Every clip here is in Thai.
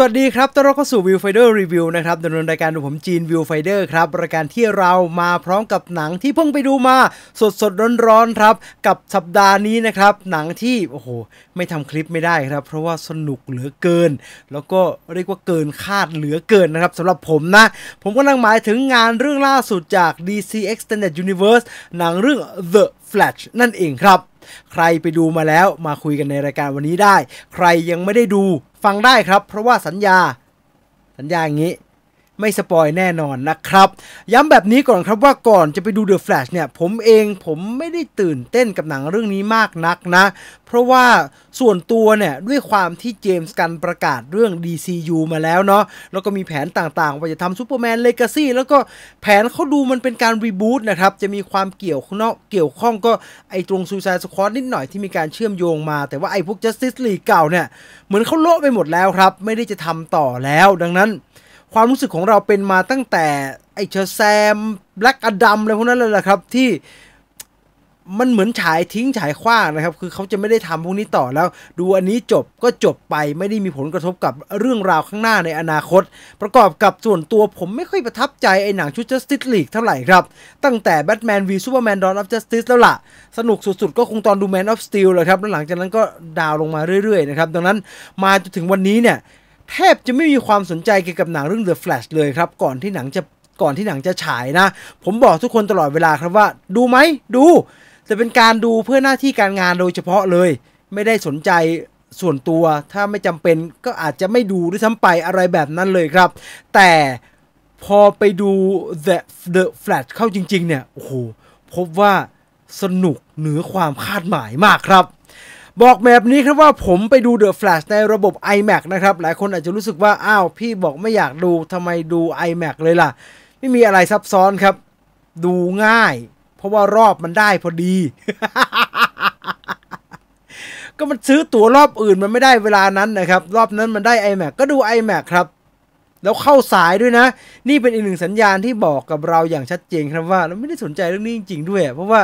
สวัสดีครับ ต้อนรับเข้าสู่วิวไฟเดอร์รีวิวนะครับดำเนินรายการโดยผมจีนวิวไฟเดอร์ครับ รายการที่เรามาพร้อมกับหนังที่เพิ่งไปดูมาสดสดร้อนๆครับ กับสัปดาห์นี้นะครับ หนังที่ โอ้โห ไม่ทำคลิปไม่ได้ครับ เพราะว่าสนุกเหลือเกิน แล้วก็เรียกว่าเกินคาดเหลือเกินนะครับสำหรับผมนะ ผมก็ลังหมายถึงงานเรื่องล่าสุดจาก DC Extended Universe หนังเรื่อง The Flash นั่นเองครับใครไปดูมาแล้ว มาคุยกันในรายการวันนี้ได้ ใครยังไม่ได้ดู ฟังได้ครับ เพราะว่าสัญญา สัญญาอย่างนี้ไม่สปอยแน่นอนนะครับ ย้ำแบบนี้ก่อนครับว่าก่อนจะไปดู The Flash เนี่ยผมเองผมไม่ได้ตื่นเต้นกับหนังเรื่องนี้มากนักนะ เพราะว่าส่วนตัวเนี่ย ด้วยความที่เจมส์กันประกาศเรื่อง DCU มาแล้วเนาะ แล้วก็มีแผนต่างๆ ว่าจะทำซูเปอร์แมนเลกาซี่แล้วก็แผนเขาดูมันเป็นการรีบูตนะครับ จะมีความเกี่ยวข้องเกี่ยวข้องก็ ไอตรงซูซายสควอตนิดหน่อยที่มีการเชื่อมโยงมา แต่ว่าไอพวก Justice League เก่าเนี่ยเหมือนเขาโละไปหมดแล้วครับไม่ได้จะทำต่อแล้วดังนั้นความรู้สึกของเราเป็นมาตั้งแต่ ไอเชอร์แซมแบล็กอดัมอะไรพวกนั้นเลยแหละครับ ที่มันเหมือนฉายทิ้งฉายขว้างนะครับ คือเขาจะไม่ได้ทำพวกนี้ต่อแล้ว ดูอันนี้จบก็จบไปไม่ได้มีผลกระทบกับเรื่องราวข้างหน้าในอนาคต ประกอบกับส่วนตัวผมไม่ค่อยประทับใจ ไอหนังชุด Justice League เท่าไหร่ครับ ตั้งแต่ Batman v Superman Dawn of Justice แล้วละ่ะสนุกสุดๆก็คงตอนดู Man of Steel เลยครับแล้วหลังจากนั้นก็ดาวลงมาเรื่อยๆนะครับดังนั้นมาจนถึงวันนี้เนี่ยแทบจะไม่มีความสนใจเกี่ยวกับหนังเรื่อง The Flash เลยครับ ก่อนที่หนังจะก่อนที่หนังจะฉายนะ ผมบอกทุกคนตลอดเวลาครับว่า ดูไหมดู แต่เป็นการดูเพื่อหน้าที่การงานโดยเฉพาะเลย ไม่ได้สนใจส่วนตัว ถ้าไม่จำเป็นก็อาจจะไม่ดูด้วยซ้ำไปอะไรแบบนั้นเลยครับ แต่พอไปดู The The Flash เข้าจริงๆ เนี่ย โอ้โหพบว่าสนุกเหนือความคาดหมายมากครับบอกแบบนี้ครับว่าผมไปดู The Flash ในระบบ iMac นะครับ หลายคนอาจจะรู้สึกว่า อ้าวพี่บอกไม่อยากดูทำไมดู iMac เลยล่ะ ไม่มีอะไรซับซ้อนครับ ดูง่าย เพราะว่ารอบมันได้พอดี ก็มันซื้อตั๋วรอบอื่นมันไม่ได้เวลานั้นนะครับ รอบนั้นมันได้ iMac ก็ดู iMac ครับ แล้วเข้าสายด้วยนะ นี่เป็นอีกหนึ่งสัญญาณที่บอกกับเราอย่างชัดเจนครับว่าเราไม่ได้สนใจเรื่องนี้จริงๆด้วย เพราะว่า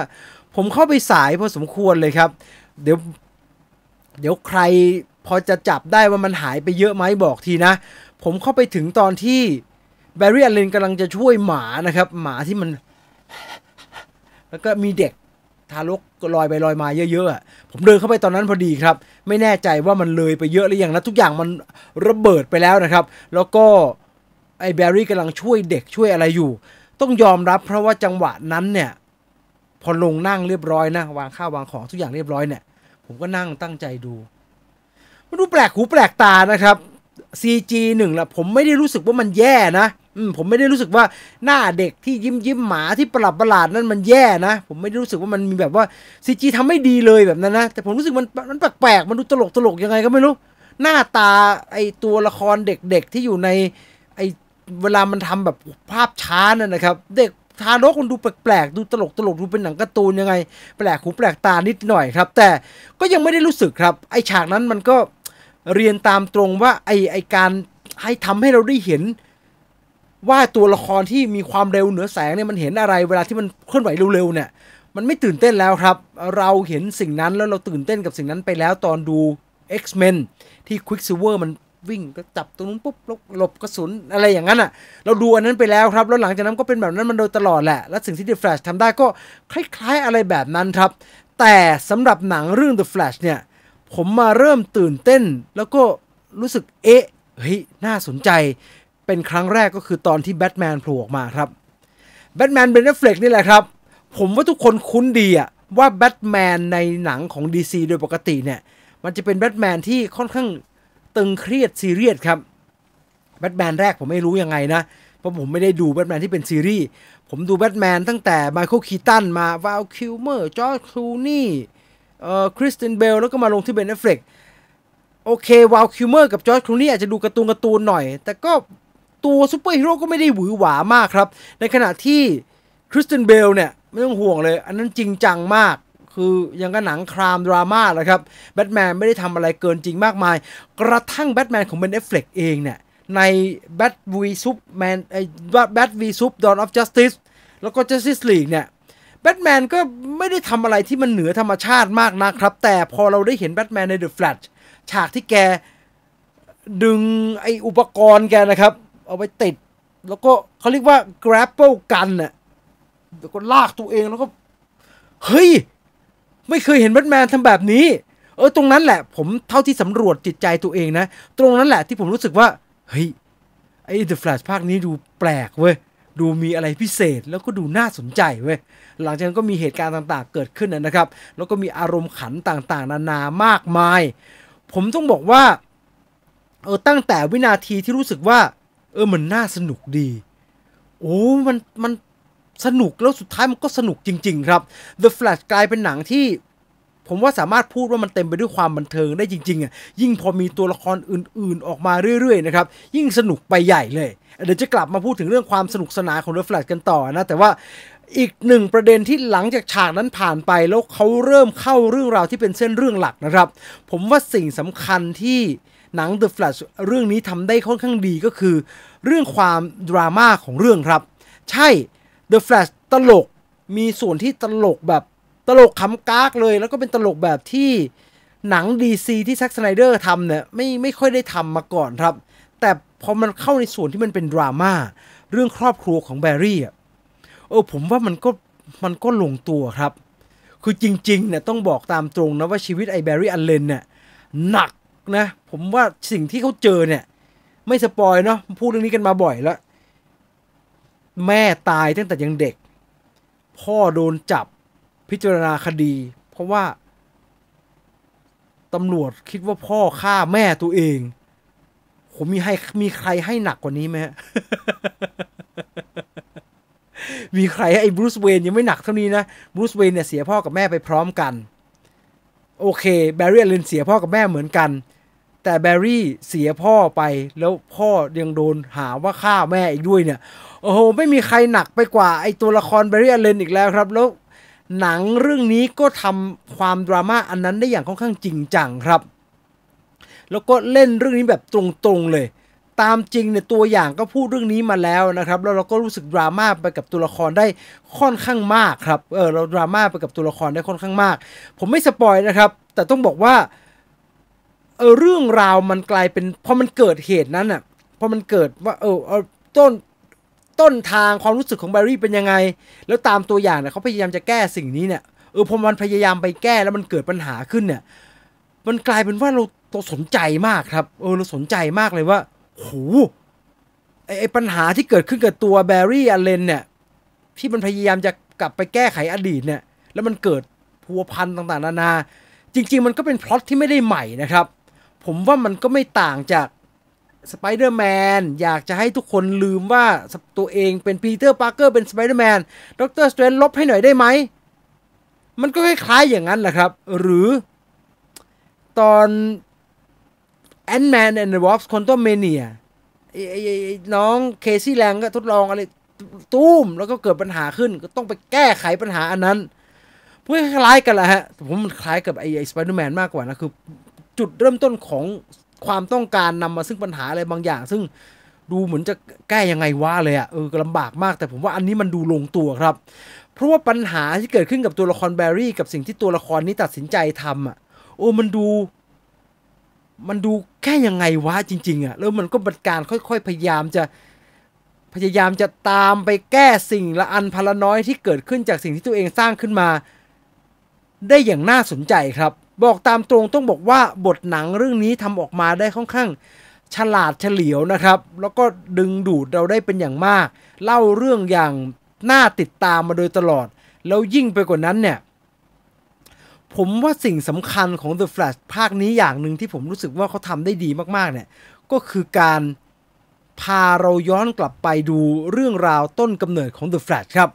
ผมเข้าไปสายพอสมควรเลยครับ เดี๋ยวเดี๋ยวใครพอจะจับได้ว่ามันหายไปเยอะไหมบอกทีนะ ผมเข้าไปถึงตอนที่แบรรี่อเลนกำลังจะช่วยหมานะครับ หมาที่มัน แล้วก็มีเด็กทารกลอยไปลอยมาเยอะๆผมเดินเข้าไปตอนนั้นพอดีครับ ไม่แน่ใจว่ามันเลยไปเยอะหรือยังนะทุกอย่างมันระเบิดไปแล้วนะครับ แล้วก็ไอ้แบรรี่กำลังช่วยเด็กช่วยอะไรอยู่ ต้องยอมรับ เพราะว่าจังหวะนั้นเนี่ย พอลงนั่งเรียบร้อยนะ วางข้าววางของทุกอย่างเรียบร้อยเนี่ยผมก็นั่งตั้งใจดู มันดูแปลกหูแปลกตานะครับ CG หนึ่งละผมไม่ได้รู้สึกว่ามันแย่นะผมไม่ได้รู้สึกว่าหน้าเด็กที่ยิ้มยิ้มหมาที่ประหลาดประหลาดนั่นมันแย่นะ ผมไม่ได้รู้สึกว่ามันมีแบบว่าซีจีทำไม่ดีเลยแบบนั้นนะ แต่ผมรู้สึกมันมันแปลกๆมันดูตลกตลกยังไงก็ไม่รู้ หน้าตาไอตัวละครเด็กๆที่อยู่ในไอเวลามันทำแบบภาพช้านั่นนะครับ เด็กทารกมันดูแปลกๆ ดูตลกตลกดูเป็นหนังการ์ตูนยังไง แปลกหูแปลกตานิดหน่อยครับ แต่ก็ยังไม่ได้รู้สึกครับ ไอฉากนั้นมันก็เรียนตามตรงว่าไอไอการให้ทำให้เราได้เห็นว่าตัวละครที่มีความเร็วเหนือแสงเนี่ยมันเห็นอะไร เวลาที่มันเคลื่อนไหวเร็วๆเนี่ย มันไม่ตื่นเต้นแล้วครับ เราเห็นสิ่งนั้นแล้วเราตื่นเต้นกับสิ่งนั้นไปแล้วตอนดู X-Men ที่ Quicksilver มันวิ่งก็จับตรงนู้นปุ๊บหลบกระสุน อะไรอย่างนั้นอ่ะ เราดูอันนั้นไปแล้วครับแล้วหลังจากนั้นก็เป็นแบบนั้นมันโดยตลอดแหละและสิ่งที่ The Flash ทำได้ก็คล้ายๆอะไรแบบนั้นครับ แต่สำหรับหนังเรื่อง The Flash เนี่ย ผมมาเริ่มตื่นเต้นแล้วก็รู้สึกเอ๊ะเฮ้ย น่าสนใจ เป็นครั้งแรกก็คือตอนที่แบทแมนโผล่ออกมาครับแบทแมนเบนเนฟเลกนี่แหละครับ ผมว่าทุกคนคุ้นดีอะว่าแบทแมนในหนังของ DC โดยปกติเนี่ยมันจะเป็นแบทแมนที่ค่อนข้างตึงเครียดซีเรียสครับแบทแมนแรกผมไม่รู้ยังไงนะ เพราะผมไม่ได้ดูแบทแมนที่เป็นซีรีส์ผมดูแบทแมนตั้งแต่ไมเคิลคีตันมาวาลคิวเมอร์จอร์จคลูนี่เอ่อคริสตินเบลแล้วก็มาลงที่เบนเอฟเฟกโอเควาลคิวเมอร์กับจอร์จคลูนี่อาจจะดูการ์ตูนการ์ตูนหน่อย แต่ก็ตัวซูเปอร์ฮีโร่ก็ไม่ได้หวือหวามากครับ ในขณะที่คริสตินเบลเนี่ย ไม่ต้องห่วงเลย อันนั้นจริงจังมากคือยังก็หนังครามดราม่าแหละครับแบทแมนไม่ได้ทำอะไรเกินจริงมากมาย กระทั่งแบทแมนของเบนเอฟเฟลกเองเนี่ย ในแบทวีซุปแมนไอ้แบทวีซุปดอนออฟจัสติสแล้วก็ Justice League เนี่ยแบทแมนก็ไม่ได้ทำอะไรที่มันเหนือธรรมชาติมากนะครับ แต่พอเราได้เห็นแบทแมนใน The Flash ฉากที่แก ดึงไออุปกรณ์แกนะครับ เอาไปติด แล้วก็เขาเรียกว่า grapple ลกัน่ะแล้วก็ลากตัวเองแล้วก็เฮ้ยไม่เคยเห็นแบทแมนทำแบบนี้ เออตรงนั้นแหละผมเท่าที่สำรวจจิตใจตัวเองนะ ตรงนั้นแหละที่ผมรู้สึกว่า เฮ้ย ไอ้เดอะแฟลชภาคนี้ดูแปลกเว้ย ดูมีอะไรพิเศษแล้วก็ดูน่าสนใจเว้ย หลังจากนั้นก็มีเหตุการณ์ต่างๆเกิดขึ้นนะครับ แล้วก็มีอารมณ์ขันต่างๆนานามากมาย ผมต้องบอกว่า เออตั้งแต่วินาทีที่รู้สึกว่า เออมันน่าสนุกดี โอ้มันมันสนุกแล้วสุดท้ายมันก็สนุกจริง ๆ ครับ The Flash กลายเป็นหนังที่ ผมว่าสามารถพูดว่ามันเต็มไปด้วยความบันเทิงได้จริงๆอ่ะยิ่งพอมีตัวละครอื่น ๆ ออกมาเรื่อย ๆ นะครับ ยิ่งสนุกไปใหญ่เลย เดี๋ยวจะกลับมาพูดถึงเรื่องความสนุกสนานของ The Flash กันต่อนะ แต่ว่าอีกหนึ่งประเด็นที่หลังจากฉากนั้นผ่านไปแล้วเขาเริ่มเข้าเรื่องราวที่เป็นเส้นเรื่องหลักนะครับ ผมว่าสิ่งสำคัญที่หนัง The Flash เรื่องนี้ทำได้ค่อนข้างดีก็คือ เรื่องความดราม่าของเรื่องครับใช่ The Flash ตลกมีส่วนที่ตลกแบบตลกขำกากเลย แล้วก็เป็นตลกแบบที่หนัง DC ที่แซ็กสไนเดอร์ทำเนี่ยไม่ไม่ค่อยได้ทำมาก่อนครับ แต่พอมันเข้าในส่วนที่มันเป็นดราม่าเรื่องครอบครัวของแบรี่อ่ะเออผมว่ามันก็มันก็ลงตัวครับ คือจริงๆเนี่ยต้องบอกตามตรงนะว่าชีวิตไอ้แบร์รี่อันเลนเนี่ยหนักนะผมว่าสิ่งที่เขาเจอเนี่ย ไม่สปอยเนาะพูดเรื่องนี้กันมาบ่อยแล้วแม่ตายตั้งแต่ยังเด็ก พ่อโดนจับพิจารณาคดี เพราะว่าตำรวจคิดว่าพ่อฆ่าแม่ตัวเอง ผมมีให้มีใครให้หนักกว่านี้ไหมมีใครไอ้บรูซเวนยังไม่หนักเท่านี้นะบรูซเวนเนี่ยเสียพ่อกับแม่ไปพร้อมกัน โอเคแบรรี่เลนเสียพ่อกับแม่เหมือนกัน แต่แบรรี่เสียพ่อไป แล้วพ่อยังโดนหาว่าฆ่าแม่อีกด้วยเนี่ยโอ้โหไม่มีใครหนักไปกว่าไอตัวละครเบรียเลนอีกแล้วครับแล้ว หนังเรื่องนี้ก็ทำความดราม่าอันนั้นได้อย่างค่อนข้างจริงจังครับ แล้วก็เล่นเรื่องนี้แบบตรงๆเลย ตามจริงเนี่ยตัวอย่างก็พูดเรื่องนี้มาแล้วนะครับแล้วเราก็รู้สึกดราม่าไปกับตัวละครได้ค่อนข้างมากครับเออเราดราม่าไปกับตัวละครได้ค่อนข้างมาก ผมไม่สปอยนะครับ แต่ต้องบอกว่าเออเรื่องราวมันกลายเป็นพอมันเกิดเหตุนั้นอ่ะพอมันเกิดว่าเออต้นต้นทางความรู้สึกของแบรี่เป็นยังไง แล้วตามตัวอย่างเนี่ยเขาพยายามจะแก้สิ่งนี้เนี่ย เออพอมันพยายามไปแก้แล้วมันเกิดปัญหาขึ้นเนี่ย มันกลายเป็นว่าเราตัวสนใจมากครับ เออเราสนใจมากเลยว่าโหไอไอปัญหาที่เกิดขึ้นกับตัวแบรี่อเลนเนี่ย ที่มันพยายามจะกลับไปแก้ไขอดีตเนี่ย แล้วมันเกิดพัวพันต่าง ๆนานา จริง ๆ มันก็เป็นพล็อตที่ไม่ได้ใหม่นะครับ ผมว่ามันก็ไม่ต่างจากสไปเดอร์แมนอยากจะให้ทุกคนลืมว่าตัวเองเป็นปีเตอร์ปาร์เกอร์เป็นสไปเดอร์แมนด็อกเตอร์สเตรนลบให้หน่อยได้ไหม มันก็คล้ายๆอย่างนั้นแหละครับ หรือตอนแอนด์แมนแอนด์วอล์ฟคอนโทเมเนียน้องเคซี่แลงก็ทดลองอะไรตู้ม แล้วก็เกิดปัญหาขึ้น ก็ต้องไปแก้ไขปัญหาอันนั้นเพื่อคล้ายกันแหละฮะผมมันคล้ายกับไอ้สไปเดอร์แมนมากกว่านะ คือ จุดเริ่มต้นของความต้องการนำมาซึ่งปัญหาอะไรบางอย่าง ซึ่งดูเหมือนจะแก้ยังไงวะเลยอะ่ะเออลำบากมากแต่ผมว่าอันนี้มันดูลงตัวครับ เพราะว่าปัญหาที่เกิดขึ้นกับตัวละครแบรรี่กับสิ่งที่ตัวละครนี้ตัดสินใจทำอ่ะโอ้มันดู มันดูแค่ยังไงวะจริง ๆอะ่ะแล้วมันก็บันการค่อย ๆ พยายามจะพยายามจะตามไปแก้สิ่งละอันพละน้อยที่เกิดขึ้นจากสิ่งที่ตัวเองสร้างขึ้นมา ได้อย่างน่าสนใจครับบอกตามตรงต้องบอกว่าบทหนังเรื่องนี้ทำออกมาได้ค่อนข้างฉลาดเฉลียวนะครับ แล้วก็ดึงดูดเราได้เป็นอย่างมาก เล่าเรื่องอย่างน่าติดตามมาโดยตลอด แล้วยิ่งไปกว่านั้นเนี่ย ผมว่าสิ่งสำคัญของ The Flash ภาคนี้อย่างหนึ่งที่ผมรู้สึกว่าเขาทำได้ดีมากๆเนี่ยก็คือการพาเราย้อนกลับไปดูเรื่องราวต้นกำเนิดของ The Flash ครับ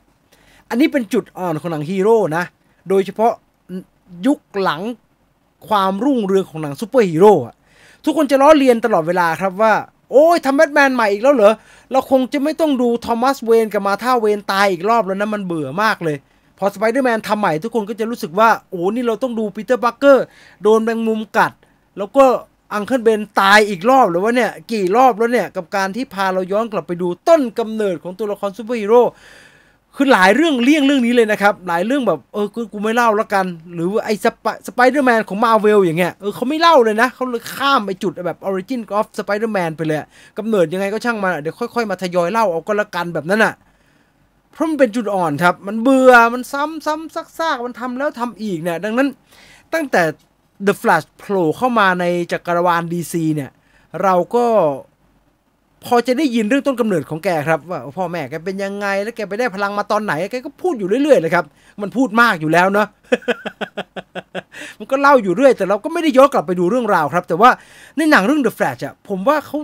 อันนี้เป็นจุดอ่อนของหนังฮีโร่นะโดยเฉพาะยุคหลังความรุ่งเรืองของหนังซูเปอร์ฮีโร่ทุกคนจะล้อเลียนตลอดเวลาครับว่า โอ้ยทำแบทแมนใหม่อีกแล้วเหรอ เราคงจะไม่ต้องดูทอมัสเวนกับมาท่าเวนตายอีกรอบแล้วนะมันเบื่อมากเลย พอสไปเดอร์แมนทำใหม่ทุกคนก็จะรู้สึกว่าโอ้นี่เราต้องดูปีเตอร์บัคเกอร์โดนแมงมุมกัด แล้วก็อังเคิลเบนตายอีกรอบหรือว่าเนี่ย กี่รอบแล้วเนี่ยกับการที่พาเราย้อนกลับไปดูต้นกำเนิดของตัวละครซูเปอร์ฮีโร่คือหลายเรื่องเลี่ยงเรื่องนี้เลยนะครับหลายเรื่องแบบเออกูไม่เล่าละกันหรือไอ้สไปสไปเดอร์แมนของมาเวลอย่างเงี้ยเออเขาไม่เล่าเลยนะเขาเลยข้ามไปจุดแบบออริจินออฟสไปเดอร์แมนไปเลยกำเนิดยังไงก็ช่างมาเดี๋ยวค่อยๆมาทยอยเล่าเอาก็ละกันแบบนั้นอ่ะเพราะมันเป็นจุดอ่อนครับมันเบื่อมันซ้ำซ้ำซักซากมันทำแล้วทำอีกเนี่ย ดังนั้นตั้งแต่ The Flash โผล่เข้ามาในจักรวาล DC เนี่ย เราก็พอจะได้ยินเรื่องต้นกำเนิดของแกครับว่าพ่อแม่แกเป็นยังไงแล้วแกไปได้พลังมาตอนไหนแกก็พูดอยู่เรื่อยๆเลยครับมันพูดมากอยู่แล้วเนาะมันก็เล่าอยู่เรื่อยแต่เราก็ไม่ได้ย้อนกลับไปดูเรื่องราวครับ แต่ว่าในหนังเรื่อง The Flash อะผมว่าเขา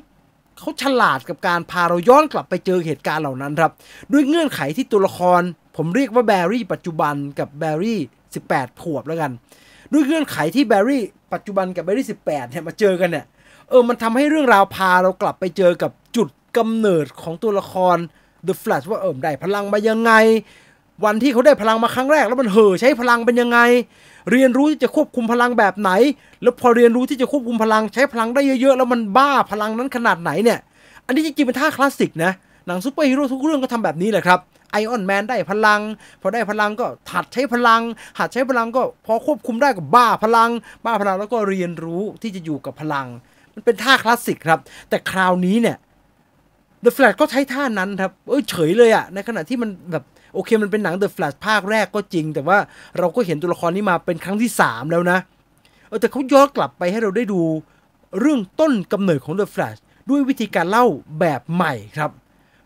เขาฉลาดกับการพาเราย้อนกลับไปเจอเหตุการณ์เหล่านั้นครับ ด้วยเงื่อนไขที่ตัวละคร ผมเรียกว่าแบรี่ปัจจุบันกับแบรี่18ขวบแล้วกันด้วยเงื่อนไขที่แบรี่ปัจจุบันกับแบรี่18เนี่ยมาเจอกันเนี่ยเออมันทำให้เรื่องราวพาเรากลับไปเจอกับจุดกำเนิดของตัวละคร The Flash ว่าเอิได้พลังมายังไง วันที่เขาได้พลังมาครั้งแรก แล้วมันเห่อใช้พลังเป็นยังไง เรียนรู้ที่จะควบคุมพลังแบบไหน แล้วพอเรียนรู้ที่จะควบคุมพลัง ใช้พลังได้เยอะๆ แล้วมันบ้าพลังนั้นขนาดไหนเนี่ยอันนี้จริงๆเป็นท่าคลาสสิกนะหนังซูเปอร์ฮีโร่ทุกเรื่องก็ทำแบบนี้แหละครับไอออนแมนได้พลัง พอได้พลังก็ถัดใช้พลัง หัดใช้พลังก็พอควบคุมได้ก็บ้าพลัง บ้าพลังแล้วก็เรียนรู้ที่จะอยู่กับพลังมันเป็นท่าคลาสสิกครับ แต่คราวนี้เนี่ยเดอะแฟลชก็ใช้ท่านั้นครับ เอ้ย เฉยเลยอะในขณะที่มันแบบ โอเคมันเป็นหนังเดอะแฟลชภาคแรกก็จริง แต่ว่าเราก็เห็นตัวละครนี้มาเป็นครั้งที่ 3 แล้วนะ เออแต่เขาย้อนกลับไปให้เราได้ดูเรื่องต้นกำเนิดของเดอะแฟลชด้วยวิธีการเล่าแบบใหม่ครับ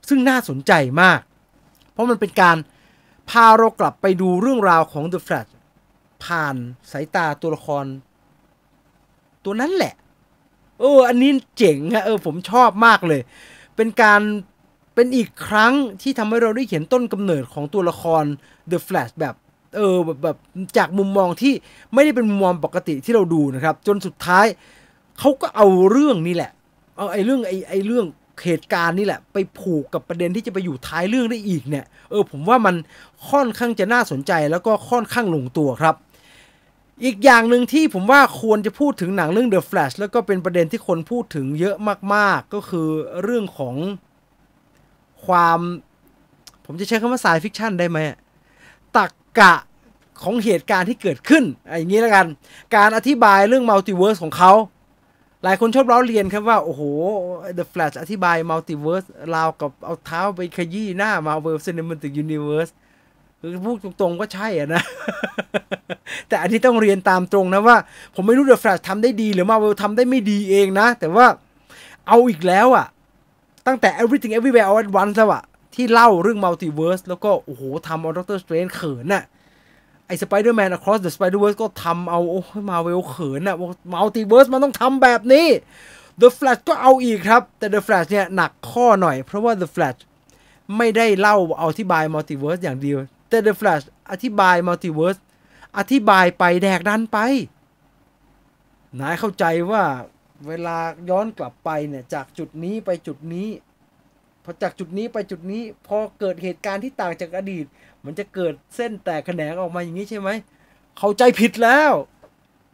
ซึ่งน่าสนใจมาก เพราะมันเป็นการพาเรากลับไปดูเรื่องราวของเดอะแฟลชผ่านสายตาตัวละครตัวนั้นแหละโอ้ อันนี้เจ๋งฮะเออ ผมชอบมากเลย เป็นการ เป็นอีกครั้งที่ทำให้เราได้เห็นต้นกำเนิดของตัวละคร The Flash แบบ เออแบบแบบจากมุมมองที่ไม่ได้เป็นมุมมองปกติที่เราดูนะครับ จนสุดท้ายเขาก็เอาเรื่องนี่แหละ เอาไอ้เรื่องไอ้ไอ้เรื่องเหตุการณ์นี่แหละ ไปผูกกับประเด็นที่จะไปอยู่ท้ายเรื่องได้อีกเนี่ย เออ ผมว่ามันค่อนข้างจะน่าสนใจแล้วก็ค่อนข้างลงตัวครับอีกอย่างหนึ่งที่ผมว่าควรจะพูดถึงหนังเรื่อง The Flash แล้วก็เป็นประเด็นที่คนพูดถึงเยอะมาก ๆ ก็คือเรื่องของความ ผมจะใช้คำว่าสายฟิกชันได้ไหมตักกะของเหตุการณ์ที่เกิดขึ้นอย่างนี้แล้วกัน การอธิบายเรื่องมัลติเวิร์สของเขา หลายคนชอบเล่าเรียนครับว่า โอ้โห The Flash อธิบายมัลติเวิร์สราวกับ เอาเท้าไปขยี้หน้ามาเวิร์สเซนิมันติกยูนิเวิร์สคือพูดตรงๆก็ใช่อะนะ แต่อันนี้ต้องเรียนตามตรงนะว่า ผมไม่รู้เดอะแฟลชทำได้ดีหรือ มาเวลทำได้ไม่ดีเองนะ แต่ว่าเอาอีกแล้วอะตั้งแต่ everything everywhere all at once แล้วอะที่เล่าเรื่องมัลติเวิร์สแล้วก็ โอ้โหทำเอาด็อกเตอร์สเตรนเขินน่ะ ไอ้สไปเดอร์แมน across the spider verse ก็ทำเอา โอ้มาเวลเขินน่ะมัลติเวิร์สมันต้องทำแบบนี้ The Flash ก็เอาอีกครับ แต่ The Flash เนี่ยหนักข้อหน่อย เพราะว่า The Flash ไม่ได้เล่าอธิบายมัลติเวิร์สอย่างเดียวเต่ The f แฟลชอธิบายมัลติเวิร์สอธิบายไปแดกดันไป นายเข้าใจว่าเวลาย้อนกลับไปเนี่ยจากจุดนี้ไปจุดนี้ พอจากจุดนี้ไปจุดนี้พอเกิดเหตุการณ์ที่ต่างจากอดีต มันจะเกิดเส้นแตกแขนงออกมาอย่างนี้ใช่ไหมเข้าใจผิดแล้ว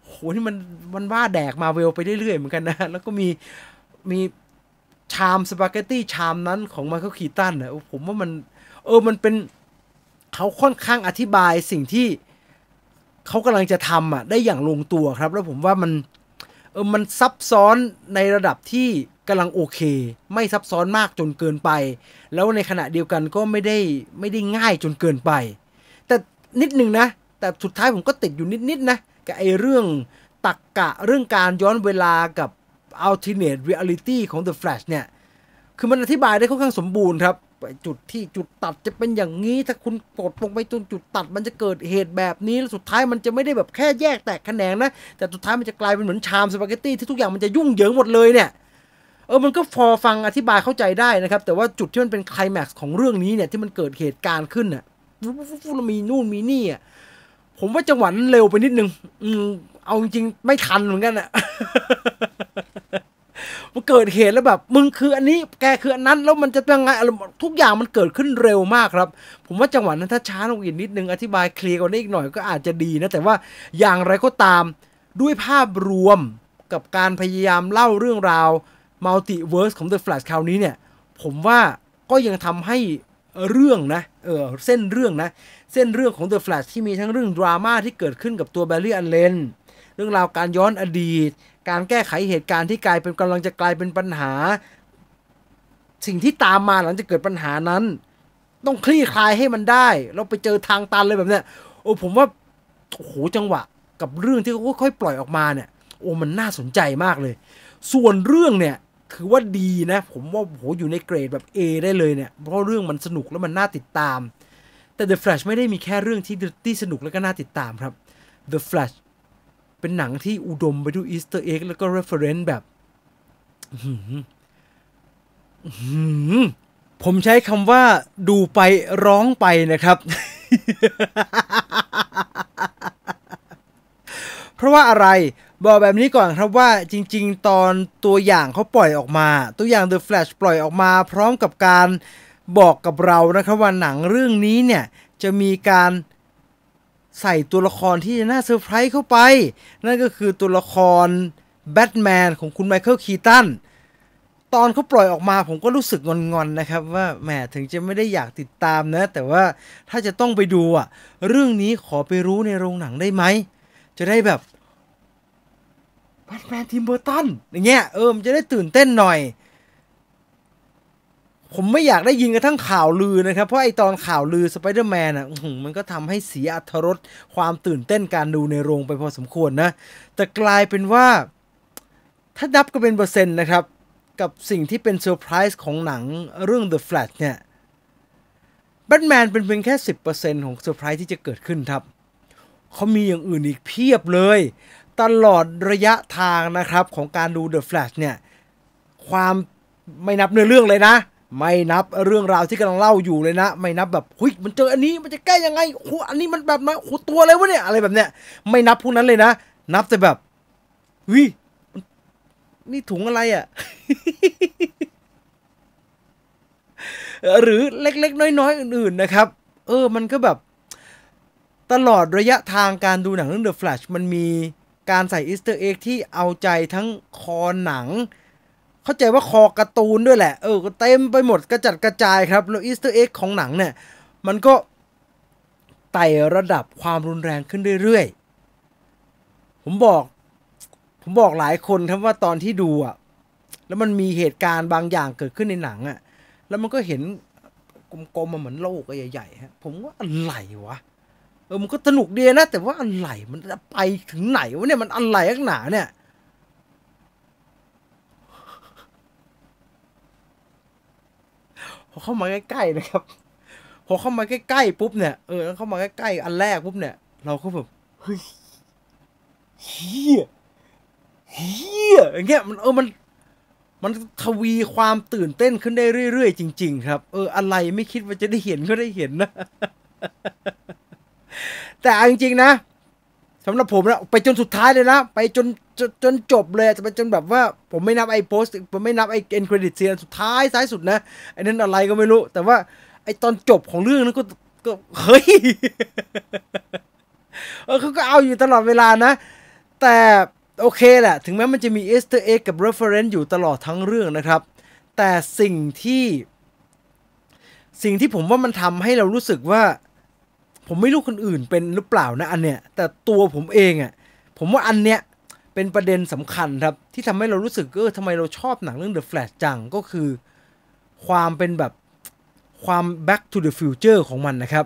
โหนี่มันมันว่าแดกมาเวลไปเรื่อยๆเหมือนกันนะ แล้วก็มีมีชามสปาเกตตี้ชามนั้นของมาเคิลคีตันนะผมว่ามันเออมันเป็นเขาค่อนข้างอธิบายสิ่งที่เขากำลังจะทำอ่ะได้อย่างลงตัวครับ แล้วผมว่ามันเออมันซับซ้อนในระดับที่กำลังโอเค ไม่ซับซ้อนมากจนเกินไป แล้วในขณะเดียวกันก็ไม่ได้ไม่ได้ง่ายจนเกินไป แต่นิดนึงนะ แต่สุดท้ายผมก็ติดอยู่นิดนิดนะ กับไอเรื่องตักกะเรื่องการย้อนเวลากับ alternate reality ของ The Flash เนี่ย คือมันอธิบายได้ค่อนข้างสมบูรณ์ครับจุดที่จุดตัดจะเป็นอย่างนี้ ถ้าคุณกดลงไปจนจุดตัดมันจะเกิดเหตุแบบนี้ แล้วสุดท้ายมันจะไม่ได้แบบแค่แยกแตกแขนงนะแต่สุดท้ายมันจะกลายเป็นเหมือนชามสปาเกตตี้ที่ทุกอย่างมันจะยุ่งเหยิงหมดเลยเนี่ย เออมันก็พอฟังอธิบายเข้าใจได้นะครับแต่ว่าจุดที่มันเป็นคลแม็กซ์ของเรื่องนี้เนี่ย ที่มันเกิดเหตุการณ์ขึ้นน่ะมีนู่นมีนี่อะผมว่าจังหวะนั้นเร็วไปนิดนึงอืมเอาจริงไม่ทันเหมือนกันอะกิดเหตุแล้วแบบ มึงคืออันนี้แกคืออันนั้น แล้วมันจะเป็นไงทุกอย่างมันเกิดขึ้นเร็วมากครับ ผมว่าจังหวะนั้นถ้าช้าลงอีกนิดนึง อธิบายเคลียร์กานี้อีกหน่อยก็อาจจะดีนะ แต่ว่าอย่างไรก็ตามด้วยภาพรวมกับการพยายามเล่าเรื่องราวมัลติเวิร์สของ The Flash คราวนี้เนี่ย ผมว่าก็ยังทำให้เรื่องนะเออเส้นเรื่องนะเส้นเรื่องของ The Flash ที่มีทั้งเรื่องดราม่าที่เกิดขึ้นกับตัวแบลลี่อันเลนเรื่องราว การย้อนอดีตการแก้ไขเหตุการณ์ที่กลายเป็นกำลังจะกลายเป็นปัญหา สิ่งที่ตามมาหลังจากเกิดปัญหานั้น ต้องคลี่คลายให้มันได้เราไปเจอทางตันเลยแบบเนี้ยโอ้ผมว่า โอ้โห จังหวะกับเรื่องที่เขาค่อยปล่อยออกมาเนี่ยโอ้มันน่าสนใจมากเลย ส่วนเรื่องเนี่ยถือว่าดีนะผมว่าโหอยู่ในเกรดแบบ A ได้เลยเนี่ยเพราะเรื่องมันสนุกแล้วมันน่าติดตาม แต่ The Flash ไม่ได้มีแค่เรื่องที่ที่สนุกแล้วก็น่าติดตามครับ The Flash เป็นหนังที่อุดมไปด้วยอีสเตอร์เอ็กแล้วก็เรฟเฟอเรนซ์แบบ ผมใช้คำว่าดูไปร้องไปนะครับ เพราะว่าอะไร บอกแบบนี้ก่อนครับว่าจริง ๆ ตอนตัวอย่างเขาปล่อยออกมา ตัวอย่าง The Flash ปล่อยออกมา พร้อมกับการบอกกับเรานะครับ ว่าหนังเรื่องนี้เนี่ย จะมีการใส่ตัวละครที่น่าเซอร์ไพรส์เข้าไป นั่นก็คือตัวละครแบทแมนของคุณไมเคิลคีตันตอนเขาปล่อยออกมาผมก็รู้สึกงอนๆนะครับ ว่าแหมถึงจะไม่ได้อยากติดตามนะ แต่ว่าถ้าจะต้องไปดูอะเรื่องนี้ขอไปรู้ในโรงหนังได้ไหมจะได้แบบแบทแมนทีมเบอร์ตันอย่างเงี้ย เออมันจะได้ตื่นเต้นหน่อยผมไม่อยากได้ยินกระทั่งข่าวลือนะครับ เพราะไอตอนข่าวลือสไปเดอร์แมนอ่ะมันก็ทำให้เสียอัตรสความตื่นเต้นการดูในโรงไปพอสมควรนะ แต่กลายเป็นว่าถ้านับก็เป็นเปอร์เซ็นต์นะครับ กับสิ่งที่เป็นเซอร์ไพรส์ของหนังเรื่อง The Flash เนี่ยแบทแมนเป็นเพียงแค่ 10%ของเซอร์ไพรส์ที่จะเกิดขึ้นครับ เขามีอย่างอื่นอีกเพียบเลยตลอดระยะทางนะครับของการดู The Flash เนี่ยความไม่นับเนื้อเรื่องเลยนะไม่นับเรื่องราวที่กำลังเล่าอยู่เลยนะ ไม่นับแบบหุยมันเจออันนี้มันจะแก้ยังไงโหอันนี้มันแบบไหนโหตัวอะไรวะเนี่ย อะไรแบบเนี้ยไม่นับพวกนั้นเลยนะ นับแต่แบบ วินี่ถุงอะไรอะ่ะ หรือเล็ก ๆ น้อย ๆ อื่นๆนะครับ เออ มันก็แบบ ตลอดระยะทางการดูหนังเรื่อง The Flash มันมีการใส่อีสเตอร์เอ็กที่เอาใจทั้งคอหนังเข้าใจว่าคอการ์ตูนด้วยแหละ เออเต็มไปหมดกระจัดกระจายครับแล้วอีสเตอร์เอ็กของหนังเนี่ย มันก็ไต่ระดับความรุนแรงขึ้นเรื่อยๆ ผมบอก ผมบอกหลายคนครับว่าตอนที่ดูอ่ะ แล้วมันมีเหตุการณ์บางอย่างเกิดขึ้นในหนังอ่ะ แล้วมันก็เห็นกลมๆมาเหมือนโลกใหญ่ๆฮะผมว่าอะไรวะ เออมันก็สนุกดีนะ แต่ว่าอะไรมันจะไปถึงไหนวะเนี่ยมันอะไรขัหนาเนี่ยพอเข้ามาใกล้ๆนะครับ พอเข้ามาใกล้ๆปุ๊บเนี่ย เออ เข้ามาใกล้ๆอันแรกปุ๊บเนี่ย เราก็แบบเฮ้ยเฮียเฮียอย่างเงี้ยมันเออมัน มันทวีความตื่นเต้นขึ้นได้เรื่อยๆจริงๆ ครับเอออะไรไม่คิดว่าจะได้เห็นก็ได้เห็นนะ แต่จริงๆนะสำหรับผมนะไปจนสุดท้ายเลยนะ ไปจนจนจนจบเลยจะไปจนแบบว่าผมไม่นับไอ้โพสผมไม่นับไอ้เอ็นเครดิตเซียนสุดท้ายซ้ายสุดนะ ไอ้นั้นอะไรก็ไม่รู้ แต่ว่าไอ้ตอนจบของเรื่องนั้นก็ก็เฮ้ยเออเขาก็เอาอยู่ตลอดเวลานะ แต่โอเคแหละถึงแม้มันจะมีเอสเตอร์เอ็กกับเเรฟฟอร์เรนซ์อยู่ตลอดทั้งเรื่องนะครับ แต่สิ่งที่ สิ่งที่ผมว่ามันทำให้เรารู้สึกว่า ผมไม่รู้คนอื่นเป็นหรือเปล่านะ อันเนี้ยแต่ตัวผมเองอะ่ะ ผมว่าอันเนี้ยเป็นประเด็นสำคัญครับ ที่ทำให้เรารู้สึกเออทำไมเราชอบหนังเรื่อง The Flash จังก็คือความเป็นแบบความ back to the future ของมันนะครับ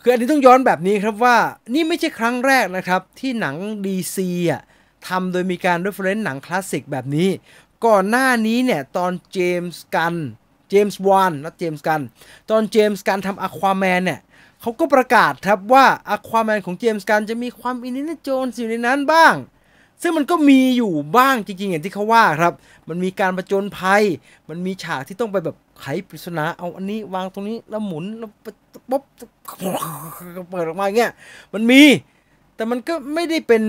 คืออันนี้ต้องย้อนแบบนี้ครับว่านี่ไม่ใช่ครั้งแรกนะครับ ที่หนัง DC อ่ะทำโดยมีการ reference หนังคลาสสิกแบบนี้ก่อนหน้านี้เนี่ย ตอนเจมส์กันเจมส์วานและเจมส์กันตอนเจมส์กันทำอะควาแมนเนี่ยเขาก็ประกาศครับว่าอควาแมนของเจมส์การจะมีความอินดินาโจนอยู่ในนั้นบ้าง ซึ่งมันก็มีอยู่บ้างจริง ๆ อย่างที่เขาว่าครับ มันมีการประจนภัย มันมีฉากที่ต้องไปแบบไขปริศนาเอาอันนี้วางตรงนี้แล้วหมุนแล้วปุ๊บเปิดออกมาเงี้ยมันมีแต่มันก็ไม่ได้เป็น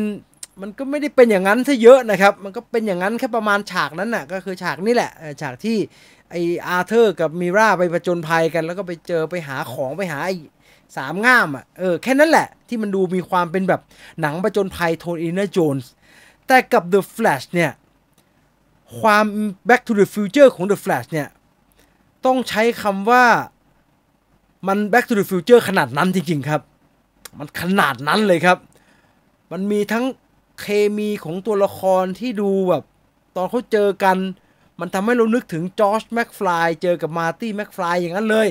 มันก็ไม่ได้เป็นอย่างนั้นซะเยอะนะครับ มันก็เป็นอย่างนั้นแค่ประมาณฉากนั้นน่ะก็คือฉากนี้แหละฉากที่ไออาเธอร์ กับมีราไปประจนภัยกัน แล้วก็ไปเจอไปหาของไปหาไอสามง่ามอ่ะเออแค่นั้นแหละที่มันดูมีความเป็นแบบหนังประจนภัยโทนอินเนอร์โจนส์ แต่กับ The Flash เนี่ย ความ Back to the Future ของ The Flash เนี่ย ต้องใช้คำว่ามัน Back to the Future ขนาดนั้นจริงๆครับ มันขนาดนั้นเลยครับ มันมีทั้งเคมีของตัวละครที่ดูแบบ ตอนเขาเจอกัน มันทำให้เรานึกถึงจอร์จแม็กฟลายเจอกับมาร์ตี้แม็กฟลายอย่างนั้นเลย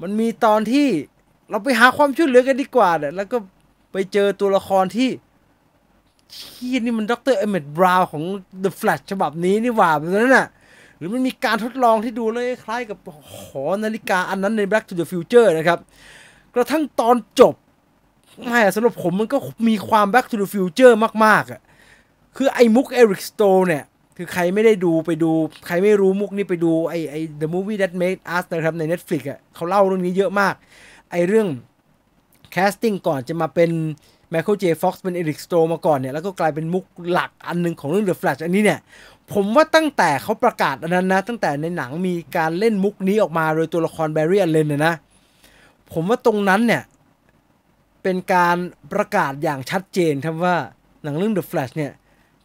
มันมีตอนที่เราไปหาความช่วยเหลือกันดีกว่าเนี่ยแล้วก็ไปเจอตัวละครที่ที่นี่มันด็อกเตอร์เอเมดบราวของ The Flash ฉบับนี้นี่หว่าแบบนั้นน่ะ หรือมันมีการทดลองที่ดูเลยคล้ายกับหอนาฬิกาอันนั้นใน Back to the Future นะครับ กระทั่งตอนจบไม่สำหรับผมมันก็มีความ Back to the Future มาก ๆอะ่ะ คือไอ้มุกเอริกสโตเนี่ย คือใครไม่ได้ดูไปดูใครไม่รู้มุกนี้ไปดูไอ้ไอ้ The Movie That Made Us นะครับใน Netflix อะ่ะเขาเล่าเรื่องนี้เยอะมากไอเรื่องแคสติ้งก่อนจะมาเป็นแมคโครเจฟ็อกซ์เป็นเอริกสโตมาก่อนเนี่ย แล้วก็กลายเป็นมุกหลักอันหนึ่งของเรื่องเดอะแฟลชอันนี้เนี่ย ผมว่าตั้งแต่เขาประกาศอันนั้นนะ ตั้งแต่ในหนังมีการเล่นมุกนี้ออกมาโดยตัวละครแบรรี่อันเลนเนี่ยนะ ผมว่าตรงนั้นเนี่ย เป็นการประกาศอย่างชัดเจนครับว่าหนังเรื่อง The Flash เนี่ย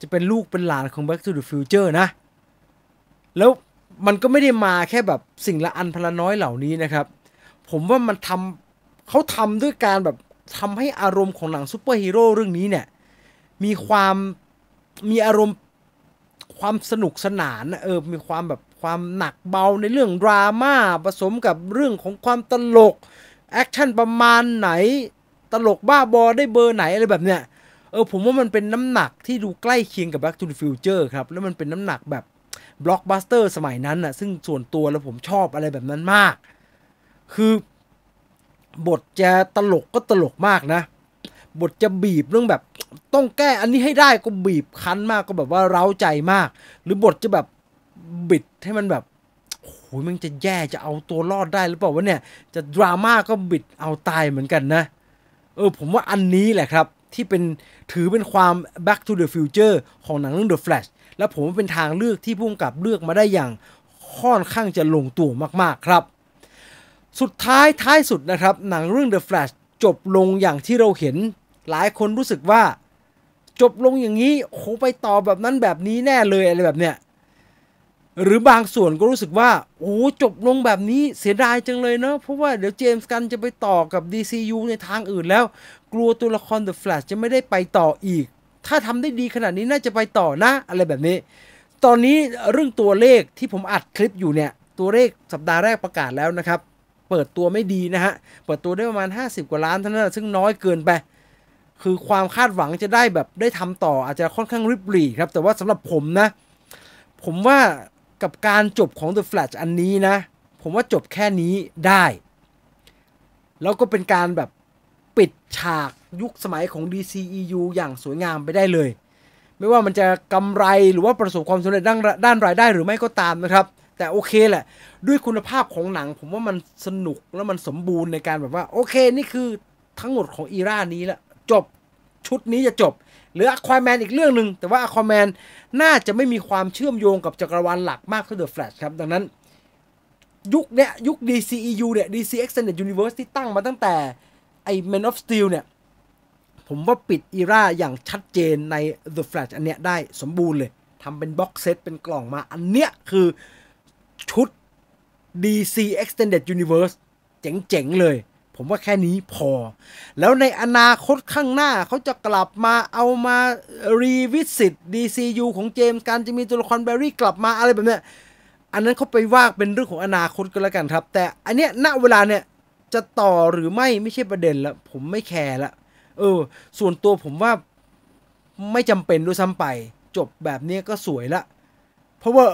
จะเป็นลูกเป็นหลานของ Back to the Future นะแล้วมันก็ไม่ได้มาแค่แบบสิ่งละอันพลน้อยเหล่านี้นะครับผมว่ามันทำเขาทำด้วยการแบบทำให้อารมณ์ของหนังซูเปอร์ฮีโร่เรื่องนี้เนี่ย มีความมีอารมณ์ความสนุกสนานเออมีความแบบความหนักเบาในเรื่องดราม่าผสมกับเรื่องของความตลก แอคชั่นประมาณไหน ตลกบ้าบอได้เบอร์ไหนอะไรแบบเนี้ยเออผมว่ามันเป็นน้ำหนักที่ดูใกล้เคียงกับ Back to the Future ครับ แล้วมันเป็นน้ำหนักแบบบล็อกบัสเตอร์สมัยนั้นน่ะซึ่งส่วนตัวแล้วผมชอบอะไรแบบนั้นมากคือ บทจะตลกก็ตลกมากนะ บทจะบีบเรื่องแบบ ต้องแก้อันนี้ให้ได้ก็บีบคั้นมากก็แบบว่าเร้าใจมาก หรือบทจะแบบบิดให้มันแบบโอ้ยมันจะแย่จะเอาตัวรอดได้หรือเปล่าวะเนี่ย จะดราม่าก็บิดเอาตายเหมือนกันนะเออ ผมว่าอันนี้แหละครับ ที่เป็นถือเป็นความ back to the future ของหนังเรื่อง The Flash และผมว่าเป็นทางเลือกที่พุ่งกับเลือกมาได้อย่าง ค่อนข้างจะลงตัวมากๆครับสุดท้ายท้ายสุดนะครับ หนังเรื่อง The Flash จบลงอย่างที่เราเห็น หลายคนรู้สึกว่า จบลงอย่างนี้โอ้ไปต่อแบบนั้นแบบนี้แน่เลยอะไรแบบเนี้ยหรือบางส่วนก็รู้สึกว่าโอ้จบลงแบบนี้เสียดายจังเลยเนาะเพราะว่าเดี๋ยวเจมส์กันจะไปต่อกับ DCU ในทางอื่นแล้วกลัวตัวละคร The Flash จะไม่ได้ไปต่ออีก ถ้าทำได้ดีขนาดนี้น่าจะไปต่อนะอะไรแบบนี้ ตอนนี้เรื่องตัวเลขที่ผมอัดคลิปอยู่เนี่ยตัวเลขสัปดาห์แรกประกาศแล้วนะครับเปิดตัวไม่ดีนะฮะ เปิดตัวได้ประมาณ 50 กว่าล้านเท่านั้น ซึ่งน้อยเกินไป คือความคาดหวังจะได้แบบได้ทำต่ออาจจะค่อนข้างริบหรี่ครับ แต่ว่าสำหรับผมนะ ผมว่ากับการจบของ The Flash อันนี้นะ ผมว่าจบแค่นี้ได้ แล้วก็เป็นการแบบ ปิดฉากยุคสมัยของ DCEU อย่างสวยงามไปได้เลย ไม่ว่ามันจะกำไรหรือว่าประสบความสำเร็จด้านด้านรายได้หรือไม่ก็ตามนะครับแต่โอเคแหละ ด้วยคุณภาพของหนัง ผมว่ามันสนุกแล้วมันสมบูรณ์ในการแบบว่า โอเค นี่คือทั้งหมดของอีรานี้ละจบชุดนี้จะจบ หรืออควาแมนอีกเรื่องหนึ่งแต่ว่าอควาแมนน่าจะไม่มีความเชื่อมโยงกับจักรวาลหลักมากเท่าเดอะแฟลชครับ ดังนั้นยุคเนี้ยยุค DCEU เนี่ย DC Extended Universe ที่ตั้งมาตั้งแต่ไอ้ Man of Steel เนี่ย ผมว่าปิดอีราอย่างชัดเจนใน The Flash อันเนี้ยได้สมบูรณ์เลยทำเป็นบ็อกเซตเป็นกล่องมาอันเนี้ยคือชุด DC Extended Universe เจ๋ง ๆ เลย ผมว่าแค่นี้พอ แล้วในอนาคตข้างหน้าเขาจะกลับมาเอามารีวิสิต DCU ของเจมส์การจะมีตัวละครแบรี่กลับมาอะไรแบบเนี้ย อันนั้นเขาไปว่าเป็นเรื่องของอนาคตก็แล้วกันครับ แต่อันเนี้ยณเวลาเนี้ยจะต่อหรือไม่ ไม่ใช่ประเด็นละผมไม่แคร์ละ เออ ส่วนตัวผมว่าไม่จำเป็นด้วยซ้ำไป จบแบบนี้ก็สวยละ เพราะว่า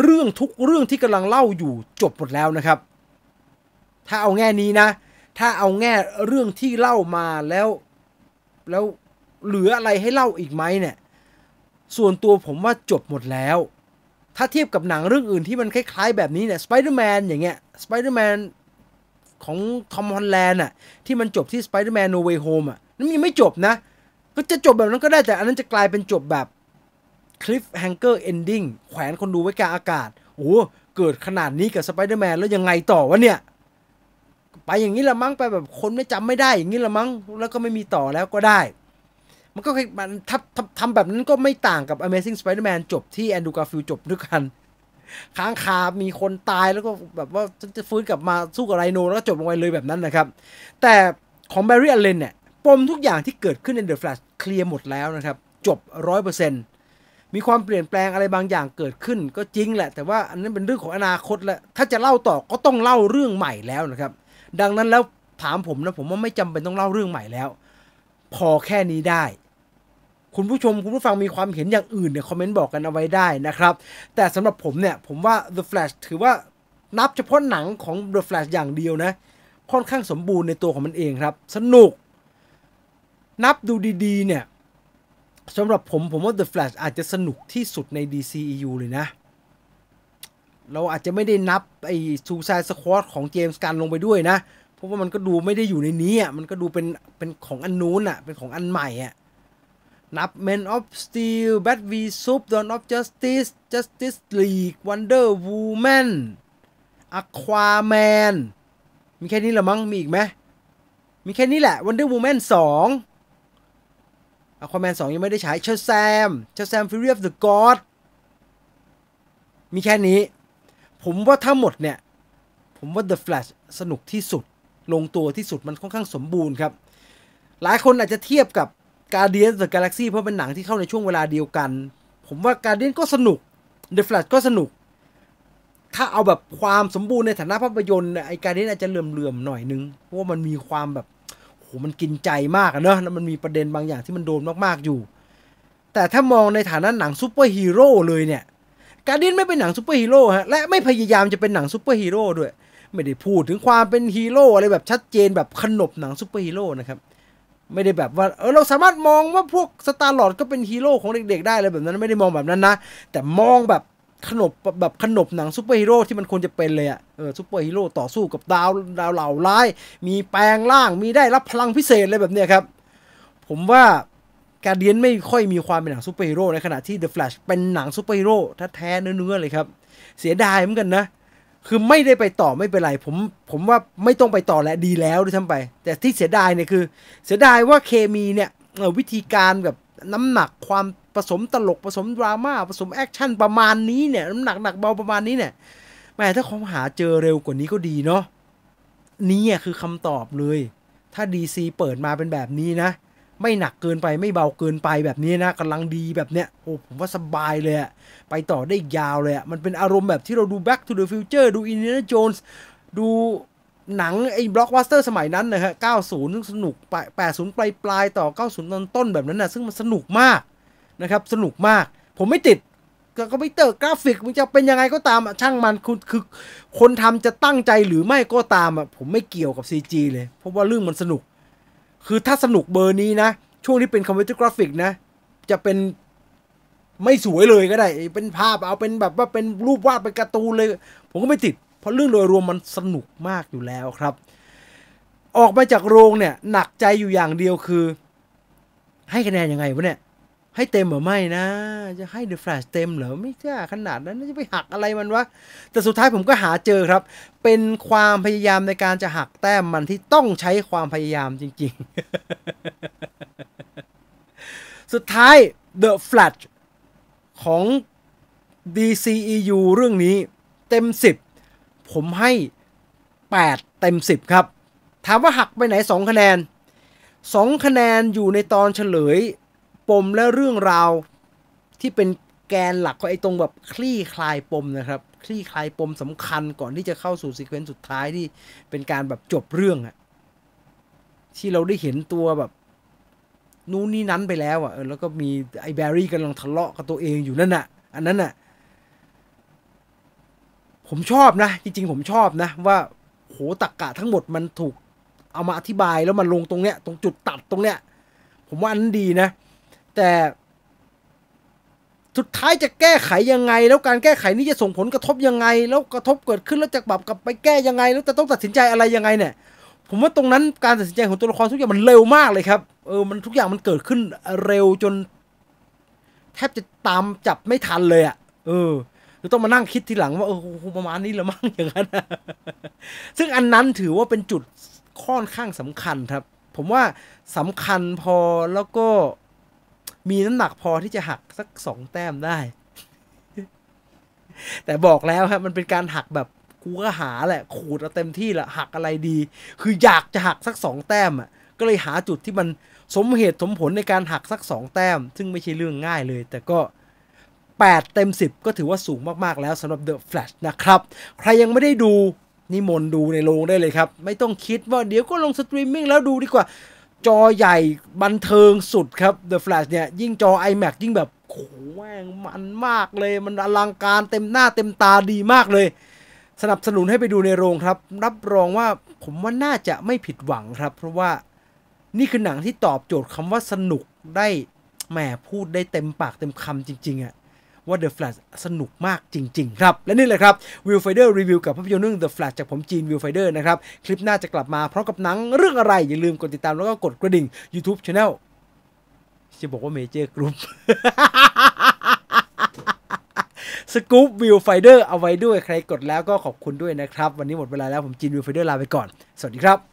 เรื่องทุกเรื่องที่กำลังเล่าอยู่จบหมดแล้วนะครับ ถ้าเอาแง่นี้นะ ถ้าเอาแง่เรื่องที่เล่ามาแล้ว แล้วเหลืออะไรให้เล่าอีกไหมเนี่ย ส่วนตัวผมว่าจบหมดแล้ว ถ้าเทียบกับหนังเรื่องอื่นที่มันคล้าย ๆ แบบนี้เนี่ยสไปเดอร์แมนอย่างเงี้ยสไปเดอร์แมนของทอมฮอลแลนด์อ่ะ ที่มันจบที่สไปเดอร์แมนโนเวโฮมอ่ะนั่นยังไม่จบนะ ก็จะจบแบบนั้นก็ได้แต่ อันนั้นจะกลายเป็นจบแบบคลิฟแฮงเกอร์เอนดิ้งแขวนคนดูไว้กลางอากาศ โอ้เกิดขนาดนี้กับสไปเดอร์แมนแล้วยังไงต่อวะเนี่ย ไปอย่างนี้ละมั้งไปแบบคนไม่จำไม่ได้อย่างนี้ละมั้งแล้วก็ไม่มีต่อแล้วก็ได้ มันก็มันทับทำแบบนั้นก็ไม่ต่างกับ Amazing Spider-Man จบที่แอนดูการ์ฟิลจบด้วยกันค้างคามีคนตายแล้วก็แบบว่าจะฟื้นกลับมาสู้กับไรโนแล้วก็จบลงไปเลยแบบนั้นนะครับ แต่ของแบรรี่อเลนเนี่ยปมทุกอย่างที่เกิดขึ้นในเดอะแฟลชเคลียร์หมดแล้วนะครับจบร้อยเปอร์เซ็นต์มีความเปลี่ยนแปลงอะไรบางอย่างเกิดขึ้นก็จริงแหละแต่ว่าอันนั้นเป็นเรื่องของอนาคตแล้ว ถ้าจะเล่าต่อก็ต้องเล่าเรื่องใหม่แล้วนะครับ ดังนั้นแล้วถามผมนะผมว่าไม่จำเป็นต้องเล่าเรื่องใหม่แล้ว พอแค่นี้ได้ คุณผู้ชมคุณผู้ฟังมีความเห็นอย่างอื่นเนี่ยคอมเมนต์บอกกันเอาไว้ได้นะครับ แต่สำหรับผมเนี่ยผมว่า The Flash ถือว่านับเฉพาะหนังของ The Flash อย่างเดียวนะค่อนข้างสมบูรณ์ในตัวของมันเองครับ สนุกนับดูดี ๆ เนี่ยสำหรับผม ผมว่า The Flash อาจจะสนุกที่สุดใน DCEU เลยนะ เราอาจจะไม่ได้นับไอ้ Suicide Squad ของเจมส์การลงไปด้วยนะ เพราะว่ามันก็ดูไม่ได้อยู่ในนี้อ่ะมันก็ดูเป็น เป็นของอันนู้นอ่ะเป็นของอันใหม่อ่ะนับ Men of Steel Bat v Soup Dawn of Justice Justice League Wonder Woman Aquaman มีแค่นี้หรอมั้งมีอีกไหมมีแค่นี้แหละ Wonder Woman 2อควาแมนสองยังไม่ได้ใช้เชอร์แซมเชอร์แซมฟิลเรียเดอะกอดมีแค่นี้ ผมว่าถ้าหมดเนี่ย ผมว่า The Flash สนุกที่สุด ลงตัวที่สุดมันค่อนข้างสมบูรณ์ครับ หลายคนอาจจะเทียบกับ Guardians of the Galaxy เพราะเป็นหนังที่เข้าในช่วงเวลาเดียวกัน ผมว่า Guardian ก็สนุก The Flash ก็สนุก ถ้าเอาแบบความสมบูรณ์ในฐานะภาพยนตร์ไอการเดนอาจจะเหลื่อมๆหน่อยนึงเพราะว่ามันมีความแบบหมันกินใจมากเนอะแล้วมันมีประเด็นบางอย่างที่มันโดนมากๆ อยู่ แต่ถ้ามองในฐานะหนังซูเปอร์ฮีโร่เลยเนี่ย การ์ดินไม่เป็นหนังซูเปอร์ฮีโร่ฮะ และไม่พยายามจะเป็นหนังซูเปอร์ฮีโร่ด้วย ไม่ได้พูดถึงความเป็นฮีโร่อะไรแบบชัดเจนแบบขนบหนังซูเปอร์ฮีโร่นะครับ ไม่ได้แบบว่า เออเราสามารถมองว่าพวกสตาร์ลอดก็เป็นฮีโร่ของเด็กๆ ได้เลยแบบนั้น ไม่ได้มองแบบนั้นนะ แต่มองแบบขนบ แบบ ขนบหนังซูเปอร์ฮีโร่ที่มันควรจะเป็นเลยอะเออซูเปอร์ฮีโร่ต่อสู้กับดาวดาวเหล่าร้าย มีแปลงร่าง มีได้รับพลังพิเศษอะไรแบบเนี้ยครับ ผมว่าการเดียนไม่ค่อยมีความเป็นหนังซูเปอร์ฮีโร่ในขณะที่ The Flash เป็นหนังซูเปอร์ฮีโร่แท้ๆเนื้อ ๆ เลยครับ เสียดายเหมือนกันนะ คือไม่ได้ไปต่อไม่เป็นไร ผมผมว่าไม่ต้องไปต่อและดีแล้วด้วยท้ำไป แต่ที่เสียดายเนี่ยคือ เสียดายว่าเคมีเนี่ยวิธีการแบบน้ำหนักความผสมตลกผสมดราม่าผสมแอคชั่นประมาณนี้เนี่ย น้ำหนักหนักเบาประมาณนี้เนี่ยแม่ถ้าความหาเจอเร็วกว่านี้ก็ดีเนาะนี่คือคำตอบเลยถ้า DC เปิดมาเป็นแบบนี้นะ ไม่หนักเกินไปไม่เบาเกินไปแบบนี้นะกำลังดีแบบเนี้ยโอ้ผมว่าสบายเลยอะไปต่อได้ยาวเลยอะมันเป็นอารมณ์แบบที่เราดู Back to the Future ดู Indiana Jones ดูหนัง ไอ้บล็อกวัสเตอร์สมัยนั้นนะฮะ90ซึ่งสนุกไป80 ปลายปลายต่อ 90 ตอนต้นแบบนั้นนะ ซึ่งมันสนุกมากนะครับ สนุกมาก ผมไม่ติดก็ไม่เตอร์กราฟิกมันจะเป็นยังไงก็ตามช่างมันคุณคือ คนทำจะตั้งใจหรือไม่ก็ตามอ่ะ ผมไม่เกี่ยวกับ CG เลย เพราะว่าเรื่องมันสนุก คือถ้าสนุกเบอร์นี้นะ ช่วงที่เป็นคอมพิวเตอร์กราฟิกนะ จะเป็นไม่สวยเลยก็ได้ เป็นภาพเอาเป็นแบบว่าเป็นรูปวาดเป็นการ์ตูนเลย ผมก็ไม่ติดเพราะเรื่องโดยรวมมันสนุกมากอยู่แล้วครับ ออกมาจากโรงเนี่ยหนักใจอยู่อย่างเดียวคือ ให้คะแนนยังไงวะเนี่ย ให้เต็มหรือไม่นะ จะให้ The Flash เต็มเหรอไม่กล้าขนาดนั้นจะไปหักอะไรมันวะแต่สุดท้ายผมก็หาเจอครับ เป็นความพยายามในการจะหักแต้มมันที่ต้องใช้ความพยายามจริงๆ สุดท้าย The Flash ของ DCEU เรื่องนี้เต็ม 10ผมให้8เต็ม10ครับถามว่าหักไปไหน 2 คะแนน 2 คะแนนอยู่ในตอนเฉลยปมและเรื่องราว ที่เป็นแกนหลักของไอ้ตรงแบบคลี่คลายปมนะครับ คลี่คลายปมสำคัญก่อนที่จะเข้าสู่ซีเควนซ์สุดท้าย ที่เป็นการแบบจบเรื่องอะที่เราได้เห็นตัวแบบ นู้นนี่นั้นไปแล้วอะแล้วก็มีไอ้แบรี่กำลังทะเลาะกับตัวเองอยู่นั่นอะะอันนั้นอะผมชอบนะจริง ๆ ผมชอบนะว่า โหตักกะทั้งหมดมันถูก เอามาอธิบาย แล้วมันลงตรงเนี้ยตรงจุดตัดตรงเนี้ยผมว่าอันดีนะ แต่ สุดท้ายจะแก้ไขยังไง แล้วการแก้ไขนี้จะส่งผลกระทบยังไง แล้วกระทบเกิดขึ้น แล้วจะปรับกลับไปแก้ยังไงแล้วจะต้องตัดสินใจอะไรยังไงเนี่ย ผมว่าตรงนั้นการตัดสินใจของตัวละครทุกอย่างมันเร็วมากเลย ครับเออมันทุกอย่างมันเกิดขึ้น เร็วจน แทบจะตามจับไม่ทันเลยอะ่ะเออคือต้องมานั่งคิดทีหลังว่าเออประมาณนี้ละมั้งอย่างนั้นซึ่งอันนั้นถือว่าเป็นจุดค่อนข้างสำคัญ ครับ ผมว่าสำคัญพอแล้วก็มีน้ำหนักพอที่จะหักสักสองแต้มได้ แต่บอกแล้วครับมันเป็นการหักแบบกูก็หาแหละ ขูดเอาเต็มที่ละหักอะไรดี คืออยากจะหักสักสองแต้ม อ่ะ ก็เลยหาจุดที่มันสมเหตุสมผลในการหักสักสองแต้ม ซึ่งไม่ใช่เรื่องง่ายเลย แต่ก็8 เต็ม 10 ก็ถือว่าสูงมากๆแล้วสำหรับ The Flash นะครับ ใครยังไม่ได้ดูนี่มนดูในโรงได้เลยครับ ไม่ต้องคิดว่า เดี๋ยวก็ลงสตรีมมิ่งแล้วดูดีกว่า จอใหญ่บันเทิงสุดครับ The Flash เนี่ย ยิ่งจอ iMac ยิ่งแบบโหแม่งมันมากเลยมันอลังการเต็มหน้าเต็มตาดีมากเลย สนับสนุนให้ไปดูในโรงครับ รับรองว่าผมว่าน่าจะไม่ผิดหวังครับ เพราะว่านี่คือหนังที่ตอบโจทย์คำว่าสนุกได้แหมพูดได้เต็มปากเต็มคำจริงๆอะ่ะว่า The Flash สนุกมากจริง ๆ ครับ และนี่แหละครับวิวไฟเดอร์รีวิว กับภาพยนตร์เรื่อง The Flash จากผมจีนวิวไฟเดอร์นะครับ คลิปหน้าจะกลับมาพร้อมกับหนังเรื่องอะไรอย่าลืมกดติดตามแล้วก็กดกระดิ่ง YouTube Channel จะบอกว่าเมเจอร์กรุ๊ปสกู๊ปวิวไฟเดอร์เอาไว้ด้วยใครกดแล้วก็ขอบคุณด้วยนะครับ วันนี้หมดเวลาแล้วผมจีนวิวไฟเดอร์ลาไปก่อนสวัสดีครับ